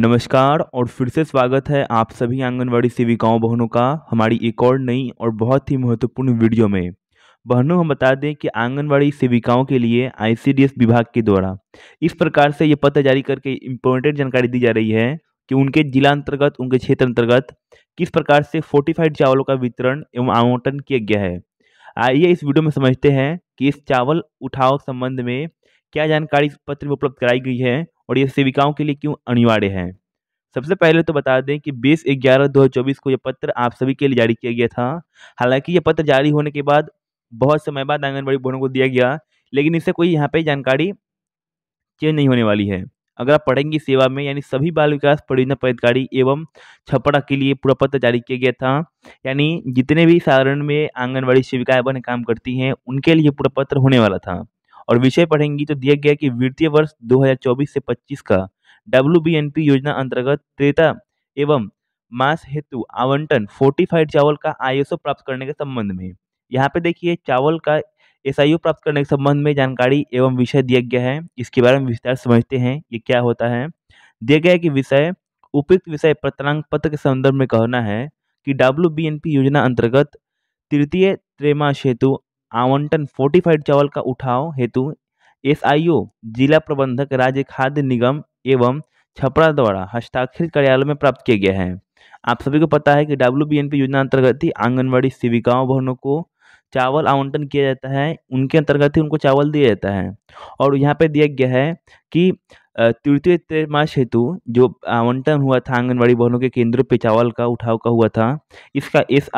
नमस्कार और फिर से स्वागत है आप सभी आंगनवाड़ी सेविकाओं बहनों का हमारी एक और नई और बहुत ही महत्वपूर्ण वीडियो में बहनों हम बता दें कि आंगनवाड़ी सेविकाओं के लिए आईसीडीएस विभाग के द्वारा इस प्रकार से ये पत्र जारी करके इम्पोर्टेंट जानकारी दी जा रही है कि उनके जिला अंतर्गत उनके क्षेत्र अंतर्गत किस प्रकार से फोर्टिफाइड चावलों का वितरण एवं आवंटन किया गया है आइए इस वीडियो में समझते हैं कि इस चावल उठाव संबंध में क्या जानकारी इस पत्र में उपलब्ध कराई गई है और ये सेविकाओं के लिए क्यों अनिवार्य है सबसे पहले तो बता दें कि 20 ग्यारह 2024 को यह पत्र आप सभी के लिए जारी किया गया था हालांकि यह पत्र जारी होने के बाद बहुत समय बाद आंगनबाड़ी बोर्डों को दिया गया लेकिन इससे कोई यहाँ पे जानकारी चेंज नहीं होने वाली है अगर आप पढ़ेंगी सेवा में यानी सभी बाल विकास परियोजना पदाधिकारी एवं छपड़ा के लिए पूरा पत्र जारी किया गया था यानी जितने भी साधारण में आंगनबाड़ी सेविकाएं बन काम करती हैं उनके लिए पूरा पत्र होने वाला था और विषय पढ़ेंगी तो दिया गया कि वित्तीय वर्ष 2024 से 25 का डब्ल्यू योजना अंतर्गत त्रेता एवं मास हेतु आवंटन फोर्टिफाइड चावल का आई प्राप्त करने के संबंध में यहाँ पे देखिए चावल का एसआईओ प्राप्त करने के संबंध में जानकारी एवं विषय दिया गया है इसके बारे में विस्तार समझते हैं ये क्या होता है दिया गया कि विषय उपयुक्त विषय प्रतनांक पत्र के संदर्भ में कहना है कि डब्ल्यू योजना अंतर्गत तृतीय त्रेमा हेतु आवंटन फोर्टिफाइड चावल का उठाव हेतु एसआईओ जिला प्रबंधक राज्य खाद्य निगम एवं छपरा द्वारा हस्ताक्षरित कार्यालय में प्राप्त किया गया है आप सभी को पता है कि डब्ल्यू योजना अंतर्गत ही आंगनबाड़ी सेविकाओं भवनों को चावल आवंटन किया जाता है उनके अंतर्गत ही उनको चावल दिया जाता है और यहाँ पे दिया गया है कि तृतीय त्रैमास हेतु जो आवंटन हुआ था आंगनबाड़ी भवनों के केंद्रों पर चावल का उठाव का हुआ था इसका एस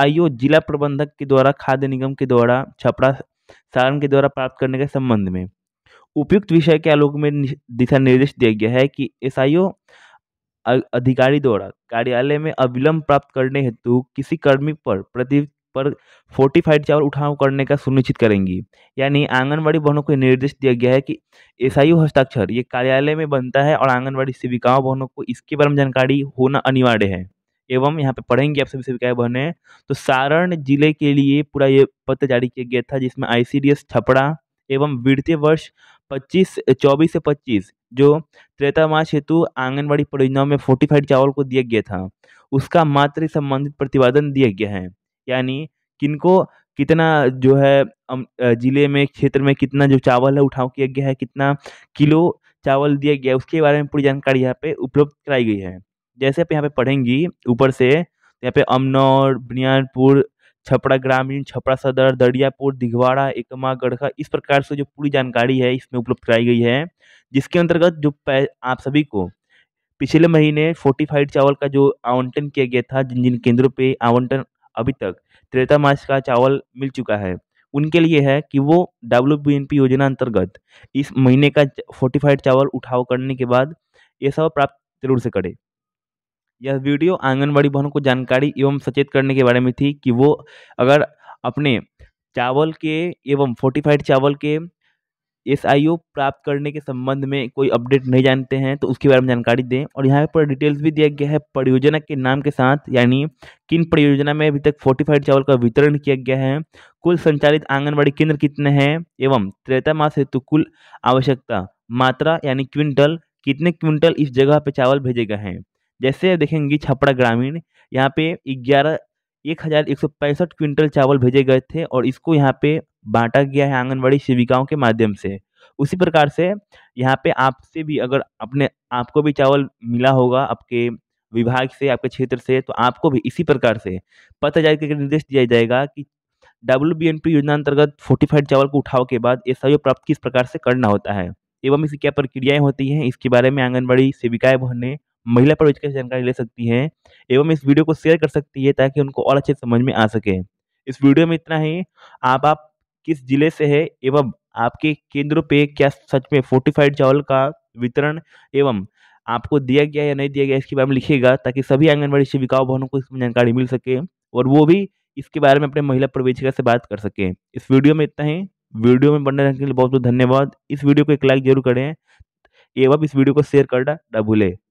जिला प्रबंधक के द्वारा खाद्य निगम के द्वारा छपरा सारण के द्वारा प्राप्त करने के संबंध में उपयुक्त विषय के आलोक में दिशा निर्देश दिया गया है कि एस अधिकारी द्वारा कार्यालय में अविलंब प्राप्त करने हेतु किसी कर्मी पर प्रति पर फोर्टिफाइड चावल उठाव करने का सुनिश्चित करेंगी यानी आंगनबाड़ी बहनों को निर्देश दिया गया है कि एसआईयू हस्ताक्षर ये कार्यालय में बनता है और आंगनबाड़ी सेविकाओं बहनों को इसके बारे में जानकारी होना अनिवार्य है एवं यहाँ पे पढ़ेंगे आप सभी सेविकाएं बहने तो सारण जिले के लिए पूरा ये पत्र जारी किया गया था जिसमें आईसीडीएस छपड़ा एवं वित्तीय वर्ष पच्चीस चौबीस से पच्चीस जो त्रेता मास हेतु आंगनबाड़ी परियोजनाओं में फोर्टिफाइड चावल को दिया गया था उसका मात्र संबंधित प्रतिपादन दिया गया है यानी किनको कितना जो है ज़िले में क्षेत्र में कितना जो चावल है उठाव किया गया है कितना किलो चावल दिया गया है उसके बारे में पूरी जानकारी यहाँ पे उपलब्ध कराई गई है जैसे आप यहाँ पे पढ़ेंगी ऊपर से तो यहाँ पे अमनौर बनियानपुर छपरा ग्रामीण छपरा सदर दरियापुर दिघवाड़ा एकमा गढ़खा इस प्रकार से जो पूरी जानकारी है इसमें उपलब्ध कराई गई है जिसके अंतर्गत जो आप सभी को पिछले महीने फोर्टिफाइड चावल का जो आवंटन किया गया था जिन जिन केंद्रों पे आवंटन अभी तक त्रेता मास का चावल मिल चुका है उनके लिए है कि वो डब्ल्यू योजना अंतर्गत इस महीने का फोर्टिफाइड चावल उठाव करने के बाद ये सब प्राप्त जरूर से करें यह वीडियो आंगनबाड़ी बहनों को जानकारी एवं सचेत करने के बारे में थी कि वो अगर अपने चावल के एवं फोर्टिफाइड चावल के एस प्राप्त करने के संबंध में कोई अपडेट नहीं जानते हैं तो उसके बारे में जानकारी दें और यहाँ पर डिटेल्स भी दिया गया है परियोजना के नाम के साथ यानी किन परियोजना में अभी तक फोर्टिफाइड चावल का वितरण किया गया है कुल संचालित आंगनबाड़ी केंद्र कितने हैं एवं त्रेता मास हेतु कुल आवश्यकता मात्रा यानी क्विंटल कितने क्विंटल इस जगह पर चावल भेजे गए हैं जैसे देखेंगे छपड़ा ग्रामीण यहाँ पे ग्यारह एक हज़ार एक सौ पैंसठ क्विंटल चावल भेजे गए थे और इसको यहाँ पे बांटा गया है आंगनबाड़ी सेविकाओं के माध्यम से उसी प्रकार से यहाँ पे आपसे भी अगर अपने आपको भी चावल मिला होगा आपके विभाग से आपके क्षेत्र से तो आपको भी इसी प्रकार से पता हजार के निर्देश दिया जाएगा कि डब्ल्यू बी एन पी योजना अंतर्गत फोर्टिफाइड चावल को उठाव के बाद ये सहयोग प्राप्त किस प्रकार से करना होता है एवं इसकी क्या प्रक्रियाएं होती हैं इसके बारे में आंगनबाड़ी सेविकाएं बहने महिला पर जानकारी ले सकती हैं एवं इस वीडियो को शेयर कर सकती है ताकि उनको और अच्छे समझ में आ सके इस वीडियो में इतना ही आप आप किस जिले से है एवं आपके केंद्र पे क्या सच में फोर्टिफाइड चावल का वितरण एवं आपको दिया गया या नहीं दिया गया इसके बारे में लिखेगा ताकि सभी आंगनबाड़ी सेविकाओं भवनों को इसमें जानकारी मिल सके और वो भी इसके बारे में अपने महिला प्रवेशिका से बात कर सकें इस वीडियो में इतना ही वीडियो में बने रहने के लिए बहुत बहुत धन्यवाद इस वीडियो को एक लाइक जरूर करें एवं इस वीडियो को शेयर करना ना भूलें